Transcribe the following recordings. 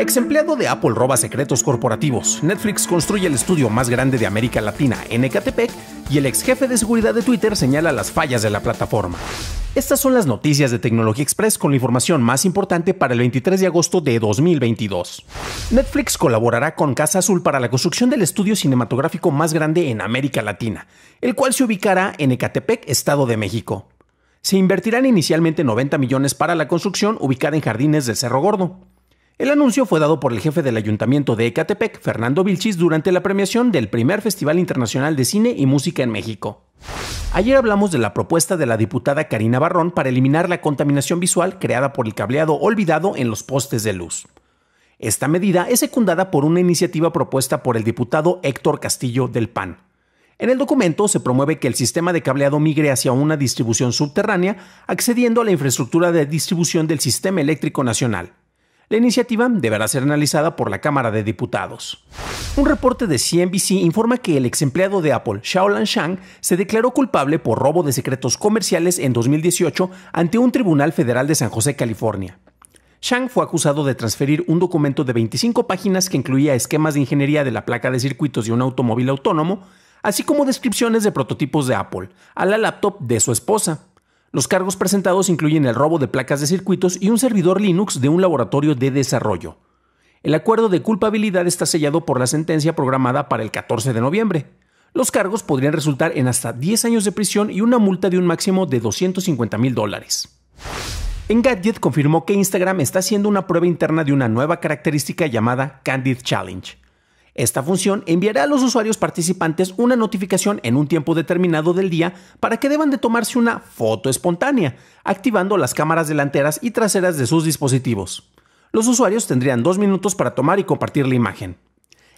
Exempleado de Apple roba secretos corporativos. Netflix construye el estudio más grande de América Latina en Ecatepec y el ex jefe de seguridad de Twitter señala las fallas de la plataforma. Estas son las noticias de Tecnología Express con la información más importante para el 23 de agosto de 2022. Netflix colaborará con Casa Azul para la construcción del estudio cinematográfico más grande en América Latina, el cual se ubicará en Ecatepec, Estado de México. Se invertirán inicialmente 90 millones para la construcción ubicada en Jardines del Cerro Gordo. El anuncio fue dado por el jefe del ayuntamiento de Ecatepec, Fernando Vilchis, durante la premiación del primer Festival Internacional de Cine y Música en México. Ayer hablamos de la propuesta de la diputada Karina Barrón para eliminar la contaminación visual creada por el cableado olvidado en los postes de luz. Esta medida es secundada por una iniciativa propuesta por el diputado Héctor Castillo del PAN. En el documento se promueve que el sistema de cableado migre hacia una distribución subterránea, accediendo a la infraestructura de distribución del Sistema Eléctrico Nacional. La iniciativa deberá ser analizada por la Cámara de Diputados. Un reporte de CNBC informa que el ex empleado de Apple, Shaolan Shang, se declaró culpable por robo de secretos comerciales en 2018 ante un tribunal federal de San José, California. Shang fue acusado de transferir un documento de 25 páginas que incluía esquemas de ingeniería de la placa de circuitos de un automóvil autónomo, así como descripciones de prototipos de Apple, a la laptop de su esposa. Los cargos presentados incluyen el robo de placas de circuitos y un servidor Linux de un laboratorio de desarrollo. El acuerdo de culpabilidad está sellado por la sentencia programada para el 14 de noviembre. Los cargos podrían resultar en hasta 10 años de prisión y una multa de un máximo de 250 mil dólares. Engadget confirmó que Instagram está haciendo una prueba interna de una nueva característica llamada Candid Challenge. Esta función enviará a los usuarios participantes una notificación en un tiempo determinado del día para que deban de tomarse una foto espontánea, activando las cámaras delanteras y traseras de sus dispositivos. Los usuarios tendrían dos minutos para tomar y compartir la imagen.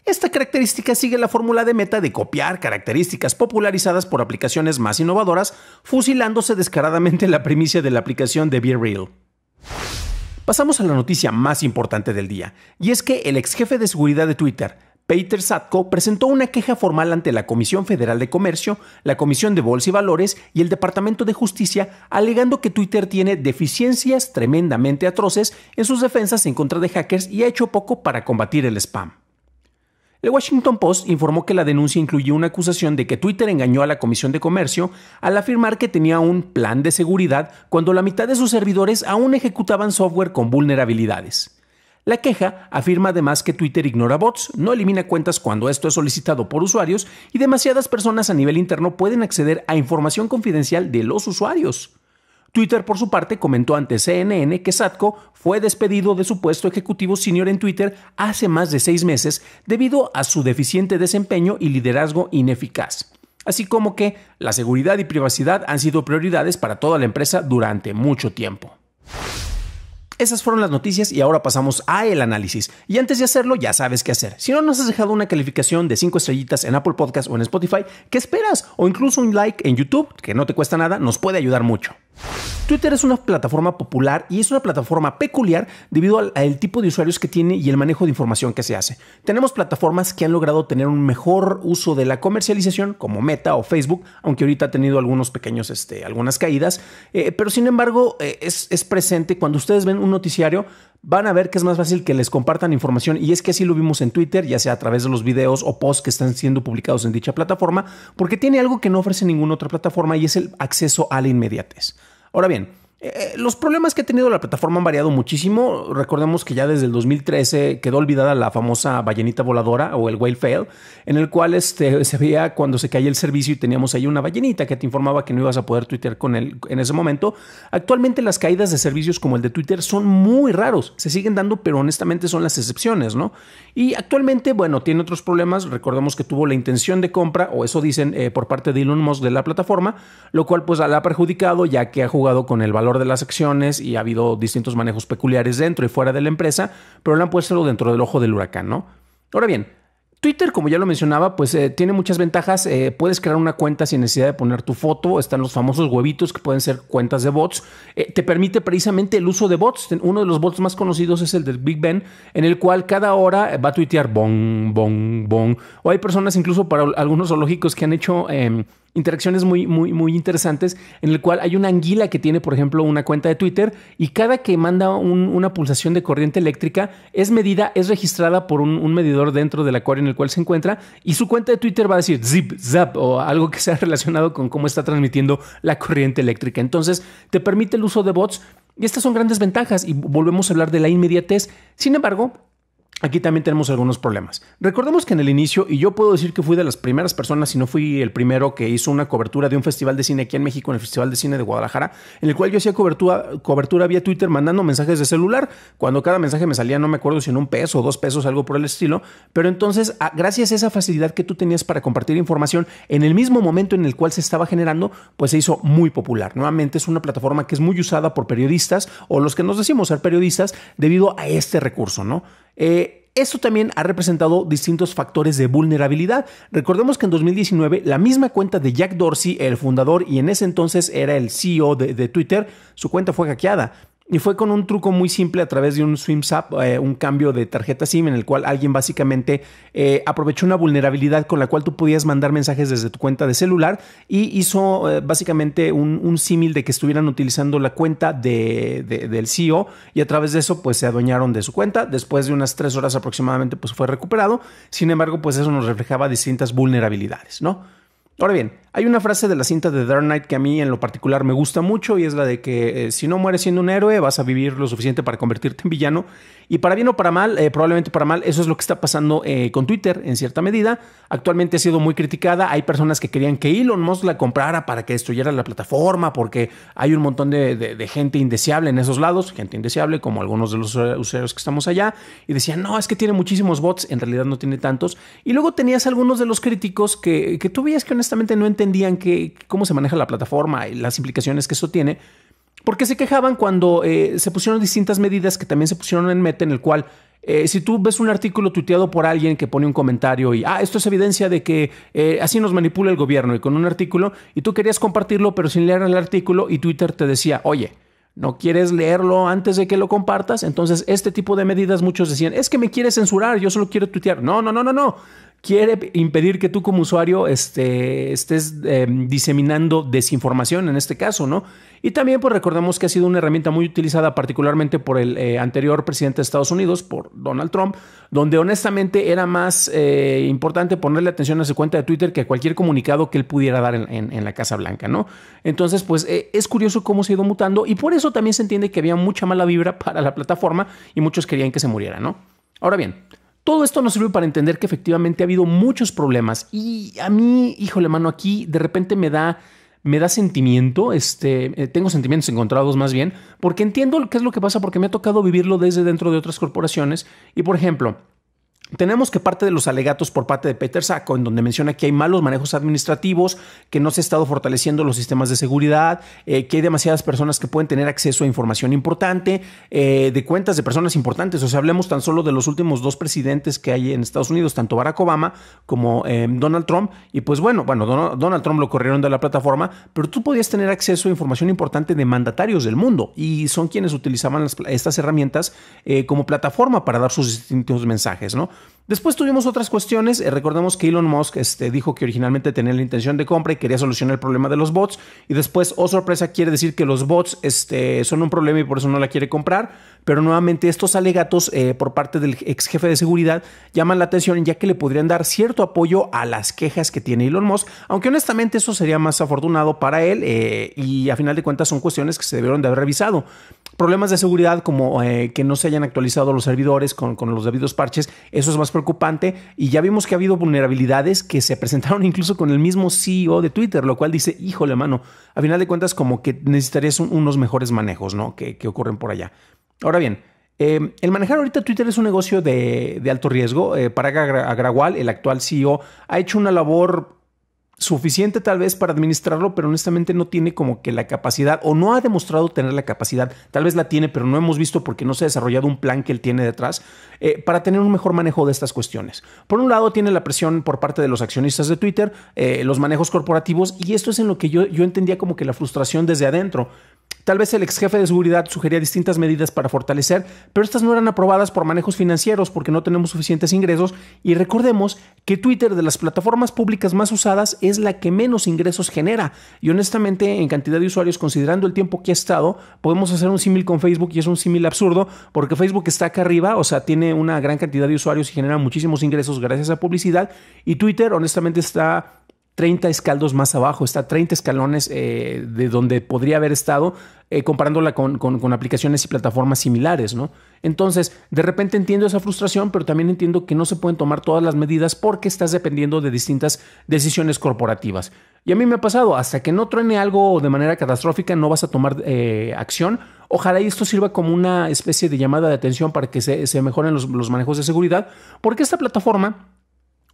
Esta característica sigue la fórmula de meta de copiar características popularizadas por aplicaciones más innovadoras, fusilándose descaradamente la primicia de la aplicación de Be Real. Pasamos a la noticia más importante del día, y es que el ex jefe de seguridad de Twitter, Peter Satko presentó una queja formal ante la Comisión Federal de Comercio, la Comisión de Bolsa y Valores y el Departamento de Justicia, alegando que Twitter tiene deficiencias tremendamente atroces en sus defensas en contra de hackers y ha hecho poco para combatir el spam. El Washington Post informó que la denuncia incluyó una acusación de que Twitter engañó a la Comisión de Comercio al afirmar que tenía un plan de seguridad cuando la mitad de sus servidores aún ejecutaban software con vulnerabilidades. La queja afirma además que Twitter ignora bots, no elimina cuentas cuando esto es solicitado por usuarios y demasiadas personas a nivel interno pueden acceder a información confidencial de los usuarios. Twitter, por su parte, comentó ante CNN que Satko fue despedido de su puesto ejecutivo senior en Twitter hace más de seis meses debido a su deficiente desempeño y liderazgo ineficaz. Así como que la seguridad y privacidad han sido prioridades para toda la empresa durante mucho tiempo. Esas fueron las noticias y ahora pasamos a el análisis. Y antes de hacerlo, ya sabes qué hacer. Si no nos has dejado una calificación de 5 estrellitas en Apple Podcast o en Spotify, ¿qué esperas? O incluso un like en YouTube, que no te cuesta nada, nos puede ayudar mucho. Twitter es una plataforma popular y es una plataforma peculiar debido al, tipo de usuarios que tiene y el manejo de información que se hace. Tenemos plataformas que han logrado tener un mejor uso de la comercialización, como Meta o Facebook, aunque ahorita ha tenido algunos pequeños, este, algunas caídas, eh, pero sin embargo eh, es, es presente cuando ustedes ven un noticiario, van a ver que es más fácil que les compartan información. Y es que así lo vimos en Twitter, ya sea a través de los videos o posts que están siendo publicados en dicha plataforma, porque tiene algo que no ofrece ninguna otra plataforma y es el acceso a la inmediatez. Ahora bien, eh, los problemas que ha tenido la plataforma han variado muchísimo. Recordemos que ya desde el 2013 quedó olvidada la famosa ballenita voladora o el whale fail, en el cual este, se veía cuando se caía el servicio y teníamos ahí una ballenita que te informaba que no ibas a poder tuitear con él en ese momento. Actualmente las caídas de servicios como el de Twitter son muy raros, se siguen dando, pero honestamente son las excepciones, ¿no? Y actualmente, bueno, tiene otros problemas. Recordemos que tuvo la intención de compra, o eso dicen eh, por parte de Elon Musk de la plataforma, lo cual pues la ha perjudicado ya que ha jugado con el valor de las acciones y ha habido distintos manejos peculiares dentro y fuera de la empresa, pero lo han puesto dentro del ojo del huracán, ¿no? Ahora bien, Twitter, como ya lo mencionaba, pues eh, tiene muchas ventajas. Eh, puedes crear una cuenta sin necesidad de poner tu foto. Están los famosos huevitos que pueden ser cuentas de bots. Eh, te permite precisamente el uso de bots. Uno de los bots más conocidos es el del Big Ben, en el cual cada hora va a tuitear bom bom bom O hay personas incluso para algunos zoológicos que han hecho em, interacciones muy, muy, muy interesantes, en el cual hay una anguila que tiene, por ejemplo, una cuenta de Twitter y cada que manda una pulsación de corriente eléctrica es medida, es registrada por un, un, medidor dentro del acuario en el cual se encuentra y su cuenta de Twitter va a decir zip, zap o algo que sea relacionado con cómo está transmitiendo la corriente eléctrica. Entonces, te permite el uso de bots y estas son grandes ventajas y volvemos a hablar de la inmediatez. Sin embargo, Aquí también tenemos algunos problemas. Recordemos que en el inicio, y yo puedo decir que fui de las primeras personas, si no fui el primero que hizo una cobertura de un festival de cine aquí en México, en el Festival de Cine de Guadalajara, en el cual yo hacía cobertura, cobertura vía Twitter mandando mensajes de celular. Cuando cada mensaje me salía, no me acuerdo si en un peso o dos pesos, algo por el estilo. Pero entonces, ah, gracias a esa facilidad que tú tenías para compartir información, en el mismo momento en el cual se estaba generando, pues se hizo muy popular. Nuevamente es una plataforma que es muy usada por periodistas o los que nos decimos ser periodistas debido a este recurso, ¿no? Eh, Esto también ha representado distintos factores de vulnerabilidad. Recordemos que en 2019 la misma cuenta de Jack Dorsey, el fundador y en ese entonces era el CEO de Twitter, su cuenta fue hackeada. Y fue con un truco muy simple a través de un Swim eh, un cambio de tarjeta SIM, en el cual alguien básicamente eh, aprovechó una vulnerabilidad con la cual tú podías mandar mensajes desde tu cuenta de celular y hizo eh, básicamente un, símil de que estuvieran utilizando la cuenta de, del CEO y a través de eso pues se adueñaron de su cuenta. Después de unas tres horas aproximadamente pues fue recuperado. Sin embargo pues eso nos reflejaba distintas vulnerabilidades, ¿no? Ahora bien, hay una frase de la cinta de Dark Knight que a mí en lo particular me gusta mucho y es la de que eh, si no mueres siendo un héroe vas a vivir lo suficiente para convertirte en villano. Y para bien o para mal, eh, probablemente para mal, eso es lo que está pasando eh, con Twitter en cierta medida. Actualmente ha sido muy criticada. Hay personas que querían que Elon Musk la comprara para que destruyera la plataforma porque hay un montón de, gente indeseable en esos lados, gente indeseable como algunos de los usuarios que estamos allá. Y decían, no, es que tiene muchísimos bots, en realidad no tiene tantos. Y luego tenías algunos de los críticos que, que tú veías que honestamente no entendían entendían que, cómo se maneja la plataforma y las implicaciones que eso tiene, porque se quejaban cuando eh, se pusieron distintas medidas que también se pusieron en meta, en el cual eh, si tú ves un artículo tuiteado por alguien que pone un comentario y, ah, esto es evidencia de que eh, así nos manipula el gobierno y con un artículo, y tú querías compartirlo pero sin leer el artículo y Twitter te decía, oye, no quieres leerlo antes de que lo compartas, entonces este tipo de medidas muchos decían, es que me quiere censurar, yo solo quiero tuitear. No, no, no, no, no quiere impedir que tú como usuario este, estés em, diseminando desinformación en este caso, ¿no? Y también pues recordemos que ha sido una herramienta muy utilizada particularmente por el eh, anterior presidente de Estados Unidos, por Donald Trump, donde honestamente era más eh, importante ponerle atención a su cuenta de Twitter que a cualquier comunicado que él pudiera dar en la Casa Blanca, ¿no? Entonces pues eh, es curioso cómo se ha ido mutando y por eso también se entiende que había mucha mala vibra para la plataforma y muchos querían que se muriera, ¿no? Ahora bien, todo esto nos sirve para entender que efectivamente ha habido muchos problemas y a mí, híjole mano, aquí de repente me da me da sentimiento, este, eh, tengo sentimientos encontrados más bien, porque entiendo qué es lo que pasa, porque me ha tocado vivirlo desde dentro de otras corporaciones. Y por ejemplo, tenemos que parte de los alegatos por parte de Peter Sacco, en donde menciona que hay malos manejos administrativos, que no se ha estado fortaleciendo los sistemas de seguridad, eh, que hay demasiadas personas que pueden tener acceso a información importante, eh, de cuentas de personas importantes. O sea, hablemos tan solo de los últimos dos presidentes que hay en Estados Unidos, tanto Barack Obama como eh, Donald Trump. Y pues bueno, bueno, Donald Trump lo corrieron de la plataforma, pero tú podías tener acceso a información importante de mandatarios del mundo y son quienes utilizaban estas herramientas como plataforma para dar sus distintos mensajes, ¿no? Después tuvimos otras cuestiones. recordamos eh, recordemos que Elon Musk este, dijo que originalmente tenía la intención de compra y quería solucionar el problema de los bots. Y después, oh sorpresa, quiere decir que los bots este, son un problema y por eso no la quiere comprar. Pero nuevamente estos alegatos eh, por parte del ex jefe de seguridad llaman la atención ya que le podrían dar cierto apoyo a las quejas que tiene Elon Musk, aunque honestamente eso sería más afortunado para él eh, y a final de cuentas son cuestiones que se debieron de haber revisado. Problemas de seguridad como eh, que no se hayan actualizado los servidores con, los debidos parches, eso es más preocupante y ya vimos que ha habido vulnerabilidades que se presentaron incluso con el mismo CEO de Twitter, lo cual dice, híjole mano, a final de cuentas como que necesitarías unos mejores manejos, ¿no? que ocurren por allá. Ahora bien, eh, el manejar ahorita Twitter es un negocio de, alto riesgo. Eh, para para el actual CEO, ha hecho una labor suficiente tal vez para administrarlo, pero honestamente no tiene como que la capacidad o no ha demostrado tener la capacidad, tal vez la tiene, pero no hemos visto porque no se ha desarrollado un plan que él tiene detrás eh, para tener un mejor manejo de estas cuestiones. Por un lado tiene la presión por parte de los accionistas de Twitter, los manejos corporativos y esto es en lo que yo entendía como que la frustración desde adentro. Tal vez el ex jefe de seguridad sugería distintas medidas para fortalecer, pero estas no eran aprobadas por manejos financieros porque no tenemos suficientes ingresos y recordemos que Twitter de las plataformas públicas más usadas es la que menos ingresos genera y honestamente en cantidad de usuarios considerando el tiempo que ha estado podemos hacer un símil con Facebook y es un símil absurdo porque Facebook está acá arriba, o sea, tiene una gran cantidad de usuarios y genera muchísimos ingresos gracias a publicidad y Twitter honestamente está 30 escaldos más abajo, está 30 escalones eh, de donde podría haber estado, eh, comparándola con, aplicaciones y plataformas similares, ¿no? Entonces, de repente entiendo esa frustración, pero también entiendo que no se pueden tomar todas las medidas porque estás dependiendo de distintas decisiones corporativas. Y a mí me ha pasado, hasta que no truene algo de manera catastrófica, no vas a tomar eh, acción. Ojalá y esto sirva como una especie de llamada de atención para que se, mejoren los, los manejos de seguridad, porque esta plataforma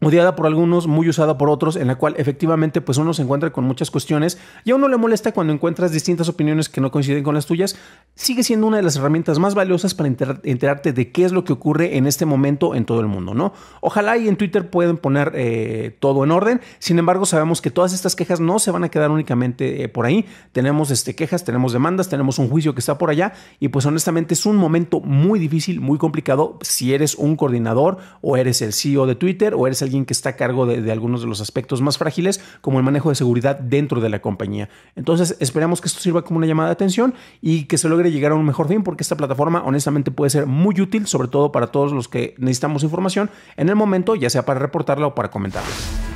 odiada por algunos, muy usada por otros, en la cual efectivamente pues uno se encuentra con muchas cuestiones y a uno le molesta cuando encuentras distintas opiniones que no coinciden con las tuyas, sigue siendo una de las herramientas más valiosas para enterarte de qué es lo que ocurre en este momento en todo el mundo, ¿no? Ojalá y en Twitter puedan poner eh, todo en orden, sin embargo sabemos que todas estas quejas no se van a quedar únicamente eh, por ahí, tenemos este, quejas, tenemos demandas, tenemos un juicio que está por allá y pues honestamente es un momento muy difícil, muy complicado si eres un coordinador o eres el CEO de Twitter o eres el alguien que está a cargo de, algunos de los aspectos más frágiles, como el manejo de seguridad dentro de la compañía. Entonces, esperamos que esto sirva como una llamada de atención y que se logre llegar a un mejor fin, porque esta plataforma honestamente puede ser muy útil, sobre todo para todos los que necesitamos información en el momento, ya sea para reportarla o para comentarla.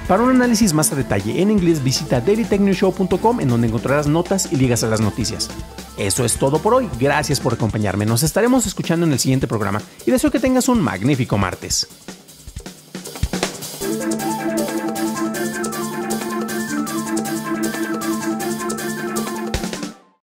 Para un análisis más a detalle en inglés, visita dailytechnewshow.com en donde encontrarás notas y ligas a las noticias. Eso es todo por hoy, gracias por acompañarme, nos estaremos escuchando en el siguiente programa y deseo que tengas un magnífico martes.